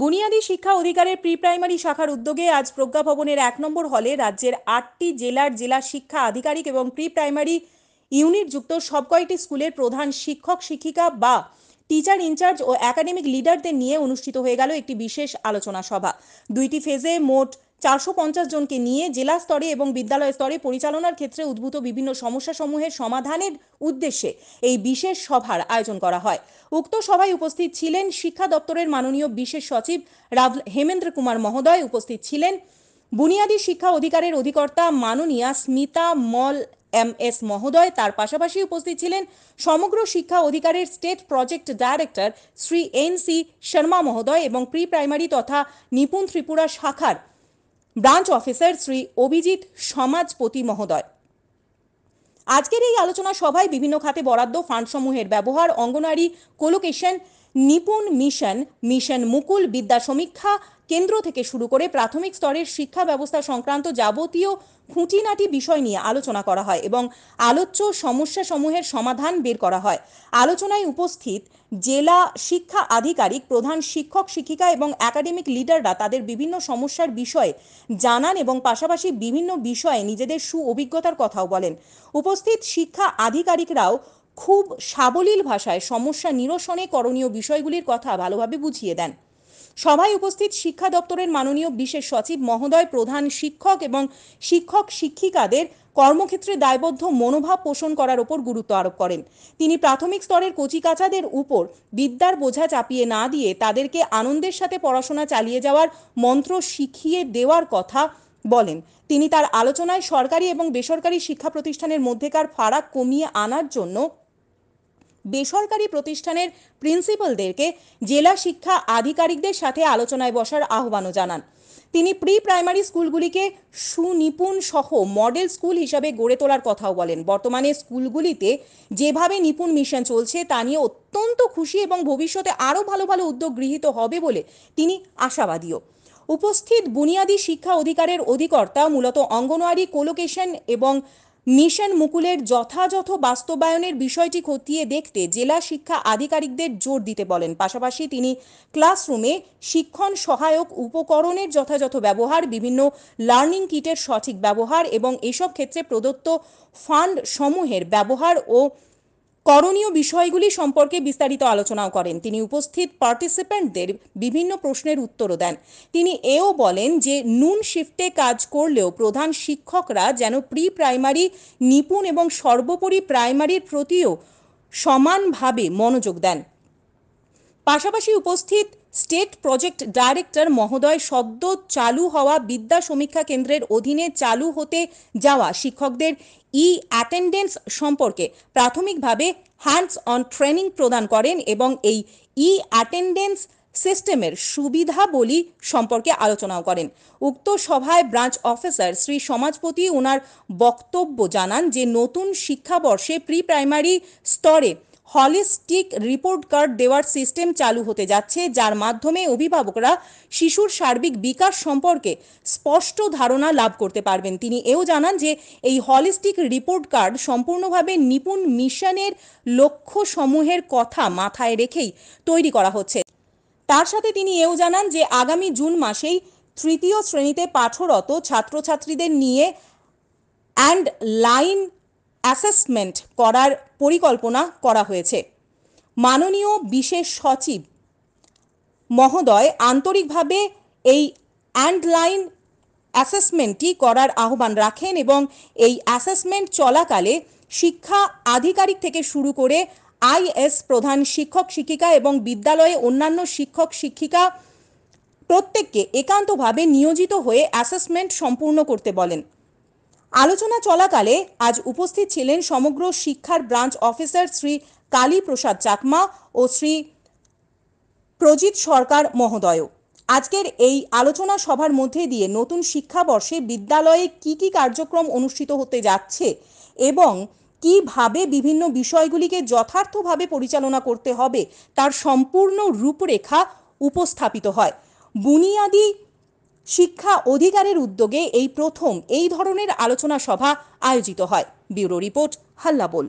বুনিয়াদী শিক্ষা অধিকারের প্রি প্রাইমারি শাখার উদ্যোগে আজ প্রজ্ঞা ভবনের এক নম্বর হলে রাজ্যের আটটি জেলার জেলা শিক্ষা আধিকারিক এবং প্রি প্রাইমারি ইউনিট যুক্ত সব কয়েকটি স্কুলের প্রধান শিক্ষক শিক্ষিকা বা টিচার ইনচার্জ ও একাডেমিক লিডারদের নিয়ে অনুষ্ঠিত হয়ে গেল একটি বিশেষ আলোচনা সভা দুইটি ফেজে মোট চারশো পঞ্চাশ জনকে নিয়ে জেলা স্তরে এবং বিদ্যালয় স্তরে পরিচালনার ক্ষেত্রে উদ্ভূত বিভিন্ন সমস্যাসমূহের সমাধানের উদ্দেশ্যে এই বিশেষ সভার আয়োজন করা হয় উক্ত সভায় উপস্থিত ছিলেন শিক্ষা দপ্তরের মাননীয় বিশেষ সচিব রাভ হেমেন্দ্র কুমার মহোদয় উপস্থিত ছিলেন বুনিয়াদী শিক্ষা অধিকারের অধিকর্তা মাননীয়া স্মিতা মল এম এস মহোদয় তার পাশাপাশি উপস্থিত ছিলেন সমগ্র শিক্ষা অধিকারের state project director Shri N C Sharma মহোদয় এবং প্রি প্রাইমারি তথা নিপুণ ত্রিপুরা শাখার ব্রাঞ্চ অফিসার শ্রী অভিজিৎ সমাজপতি মহোদয় আজকের এই আলোচনা সভায় বিভিন্ন খাতে বরাদ্দ ফান্ডসমূহের ব্যবহার অঙ্গনারী colocation Nipun mission mission Mukul Vidya Samiksha কেন্দ্র থেকে শুরু করে প্রাথমিক স্তরের শিক্ষা ব্যবস্থা সংক্রান্ত যাবতীয় খুঁটিনাটি বিষয় নিয়ে আলোচনা করা হয় এবং আলোচ্য সমস্যাসমূহের সমাধান বের করা হয় আলোচনায় উপস্থিত জেলা শিক্ষা আধিকারিক প্রধান শিক্ষক শিক্ষিকা এবং একাডেমিক লিডাররা তাদের বিভিন্ন সমস্যার বিষয়ে জানান এবং পাশাপাশি বিভিন্ন বিষয়ে নিজেদের সু অভিজ্ঞতার কথাও বলেন উপস্থিত শিক্ষা আধিকারিকরাও খুব সাবলীল ভাষায় সমস্যা নিরসনে করণীয় বিষয়গুলির কথা ভালোভাবে বুঝিয়ে দেন সভায় উপস্থিত শিক্ষা দপ্তরের মাননীয় বিশেষ সচিব মহোদয় প্রধান শিক্ষক এবং শিক্ষক শিক্ষিকাদের কর্মক্ষেত্রে দায়বদ্ধ মনোভাব পোষণ করার উপর গুরুত্ব আরোপ করেন তিনি প্রাথমিক স্তরের কচিকাচাদের উপর বিদ্যার বোঝা চাপিয়ে না দিয়ে তাদেরকে আনন্দের সাথে পড়াশোনা চালিয়ে যাওয়ার মন্ত্র শিখিয়ে দেওয়ার কথা বলেন তিনি তার আলোচনায় সরকারি এবং বেসরকারি শিক্ষা প্রতিষ্ঠানের মধ্যেকার ফারাক কমিয়ে আনার জন্য বেসরকারি প্রতিষ্ঠানের প্রিন্সিপালদেরকে জেলা শিক্ষা আধিকারিকদের সাথে আলোচনায় বসার আহ্বানও জানান তিনি প্রি প্রাইমারি স্কুলগুলিকে সুনিপুণ সহ মডেল স্কুল হিসাবে গড়ে তোলার কথাও বলেন বর্তমানে স্কুলগুলিতে যেভাবে নিপুণ মিশন চলছে তা নিয়ে অত্যন্ত খুশি এবং ভবিষ্যতে আরও ভালো ভালো উদ্যোগ গৃহীত হবে বলে তিনি আশাবাদীও উপস্থিত বুনিয়াদী শিক্ষা অধিকারের অধিকর্তা মূলত অঙ্গনওয়াড়ি কোলোকেশন এবং মিশন মুকুলের যথাযথ বাস্তবায়নের বিষয়টি খতিয়ে দেখতে জেলা শিক্ষা আধিকারিকদের জোর দিতে বলেন পাশাপাশি তিনি ক্লাসরুমে শিক্ষণ সহায়ক উপকরণের যথাযথ ব্যবহার বিভিন্ন লার্নিং কিটের সঠিক ব্যবহার এবং এসব ক্ষেত্রে প্রদত্ত ফান্ড সমূহের ব্যবহার ও করণীয় বিষয়গুলি সম্পর্কে বিস্তারিত আলোচনাও করেন তিনি উপস্থিত পার্টিসিপেন্টদের বিভিন্ন প্রশ্নের উত্তরও দেন তিনি এও বলেন যে নুন শিফটে কাজ করলেও প্রধান শিক্ষকরা যেন প্রি প্রাইমারি নিপুণ এবং সর্বোপরি প্রাইমারির প্রতিও সমানভাবে মনোযোগ দেন পাশাপাশি উপস্থিত স্টেট প্রজেক্ট ডাইরেক্টর মহোদয় সদ্য চালু হওয়া বিদ্যা সমীক্ষা কেন্দ্রের অধীনে চালু হতে যাওয়া শিক্ষকদের ই অ্যাটেন্ডেন্স সম্পর্কে প্রাথমিকভাবে হ্যান্ডস অন ট্রেনিং প্রদান করেন এবং এই ই অ্যাটেন্ডেন্স সিস্টেমের সুবিধাবলি সম্পর্কে আলোচনাও করেন উক্ত সভায় ব্রাঞ্চ অফিসার শ্রী সমাজপতি ওনার বক্তব্য জানান যে নতুন শিক্ষাবর্ষে প্রি প্রাইমারি স্তরে হলিস্টিক রিপোর্ট কার্ড দেওয়ার সিস্টেম চালু হতে যাচ্ছে যার মাধ্যমে অভিভাবকরা শিশুর সার্বিক বিকাশ সম্পর্কে স্পষ্ট ধারণা লাভ করতে পারবেন তিনি এও জানান যে এই হলিস্টিক রিপোর্ট কার্ড সম্পূর্ণভাবে নিপুণ মিশনের লক্ষ্য সমূহের কথা মাথায় রেখেই তৈরি করা হচ্ছে তার সাথে তিনি এও জানান যে আগামী জুন মাসেই তৃতীয় শ্রেণীতে পাঠরত ছাত্রছাত্রীদের নিয়ে অ্যান্ড লাইন অ্যাসেসমেন্ট করার পরিকল্পনা করা হয়েছে মাননীয় বিশেষ সচিব মহোদয় আন্তরিকভাবে এই অ্যান্ডলাইন অ্যাসেসমেন্টটি করার আহ্বান রাখেন এবং এই অ্যাসেসমেন্ট চলাকালে শিক্ষা আধিকারিক থেকে শুরু করে আইএস প্রধান শিক্ষক শিক্ষিকা এবং বিদ্যালয়ে অন্যান্য শিক্ষক শিক্ষিকা প্রত্যেককে একান্তভাবে নিয়োজিত হয়ে অ্যাসেসমেন্ট সম্পূর্ণ করতে বলেন আলোচনা চলাকালে আজ উপস্থিত ছিলেন সমগ্র শিক্ষার ব্রাঞ্চ অফিসার শ্রী কালীপ্রসাদ চাকমা ও শ্রী প্রজিত সরকার মহোদয় আজকের এই আলোচনা সভার মধ্যে দিয়ে নতুন শিক্ষাবর্ষে বিদ্যালয়ে কি কি কার্যক্রম অনুষ্ঠিত হতে যাচ্ছে এবং কিভাবে বিভিন্ন বিষয়গুলিকে যথার্থভাবে পরিচালনা করতে হবে তার সম্পূর্ণ রূপরেখা উপস্থাপিত হয় বুনিয়াদী শিক্ষা অধিকারের উদ্যোগে এই প্রথম এই ধরনের আলোচনা সভা আয়োজিত হয় ব্যুরো রিপোর্ট হাল্লাবোল